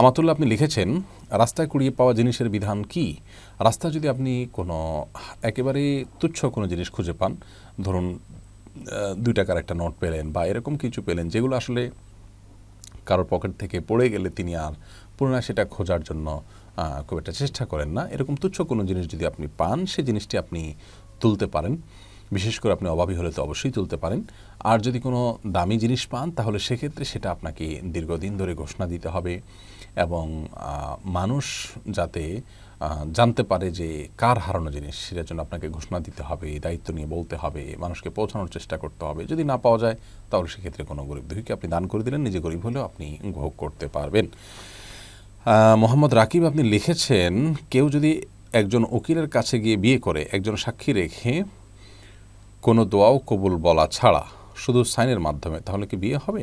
আমাতুল্লাহ আপনি লিখেছেন রাস্তায় কুড়িয়ে পাওয়া জিনিসের বিধান কি রাস্তা যদি আপনি কোনো একেবারে তুচ্ছ কোনো জিনিস খুঁজে পান ধরুন দুই টাকার একটা নোট পেলেন বা এরকম কিছু পেলেন যেগুলো আসলে কারোর পকেট থেকে পড়ে গেলে তিনি আর পুনরায় সেটা খোঁজার জন্য খুব একটা চেষ্টা করেন না এরকম তুচ্ছ কোনো জিনিস যদি আপনি পান সে জিনিসটি আপনি তুলতে পারেন বিশেষ করে আপনি অভাবী হলে তো অবশ্যই তুলতে পারেন আর যদি কোনো দামি জিনিস পান তাহলে সেক্ষেত্রে সেটা আপনাকে দীর্ঘদিন ধরে ঘোষণা দিতে হবে এবং মানুষ যাতে জানতে পারে যে কার হারানো জিনিস সেটার জন্য আপনাকে ঘোষণা দিতে হবে দায়িত্ব নিয়ে বলতে হবে মানুষকে পৌঁছানোর চেষ্টা করতে হবে যদি না পাওয়া যায় তাহলে সেক্ষেত্রে কোনো গরিব দুঃখীকে আপনি দান করে দিলেন নিজে গরিব হলেও আপনি উপভোগ করতে পারবেন মোহাম্মদ রাকিব আপনি লিখেছেন কেউ যদি একজন উকিলের কাছে গিয়ে বিয়ে করে একজন সাক্ষী রেখে কোনো দোয়াও কবুল বলা ছাড়া শুধু সাইনের মাধ্যমে তাহলে কি বিয়ে হবে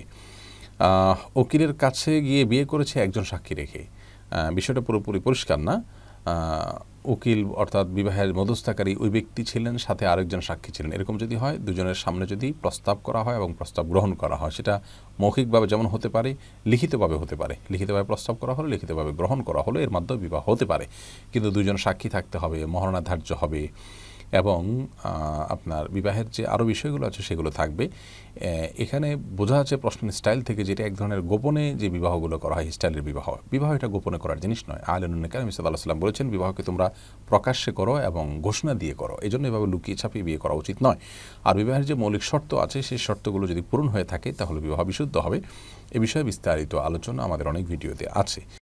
ওকিলের কাছে গিয়ে বিয়ে করেছে একজন সাক্ষী রেখে বিষয়টা পুরোপুরি পরিষ্কার না উকিল অর্থাৎ বিবাহের মধ্যস্থকারী ওই ব্যক্তি ছিলেন সাথে আরেকজন সাক্ষী ছিলেন এরকম যদি হয় দুজনের সামনে যদি প্রস্তাব করা হয় এবং প্রস্তাব গ্রহণ করা হয় সেটা মৌখিকভাবে যেমন হতে পারে লিখিতভাবে হতে পারে লিখিতভাবে প্রস্তাব করা হলো লিখিতভাবে গ্রহণ করা হলো এর মাধ্যমে বিবাহ হতে পারে কিন্তু দুজন সাক্ষী থাকতে হবে মহারণা ধার্য হবে এবং আপনার বিবাহের যে আরও বিষয়গুলো আছে সেগুলো থাকবে এখানে বোঝা আছে প্রশ্নের স্টাইল থেকে যেটা এক ধরনের গোপনে যে বিবাহগুলো করা হয় স্টাইলের বিবাহ বিবাহ এটা গোপনে করার জিনিস নয় আলুন আমি ইসাদ সাল্লাম বলেছেন বিবাহকে তোমরা প্রকাশ্যে করো এবং ঘোষণা দিয়ে করো এই জন্য এভাবে লুকিয়ে ছাপিয়ে বিয়ে করা উচিত নয় আর বিবাহের যে মৌলিক শর্ত আছে সেই শর্তগুলো যদি পূরণ হয়ে থাকে তাহলে বিবাহ বিশুদ্ধ হবে এ বিষয়ে বিস্তারিত আলোচনা আমাদের অনেক ভিডিওতে আছে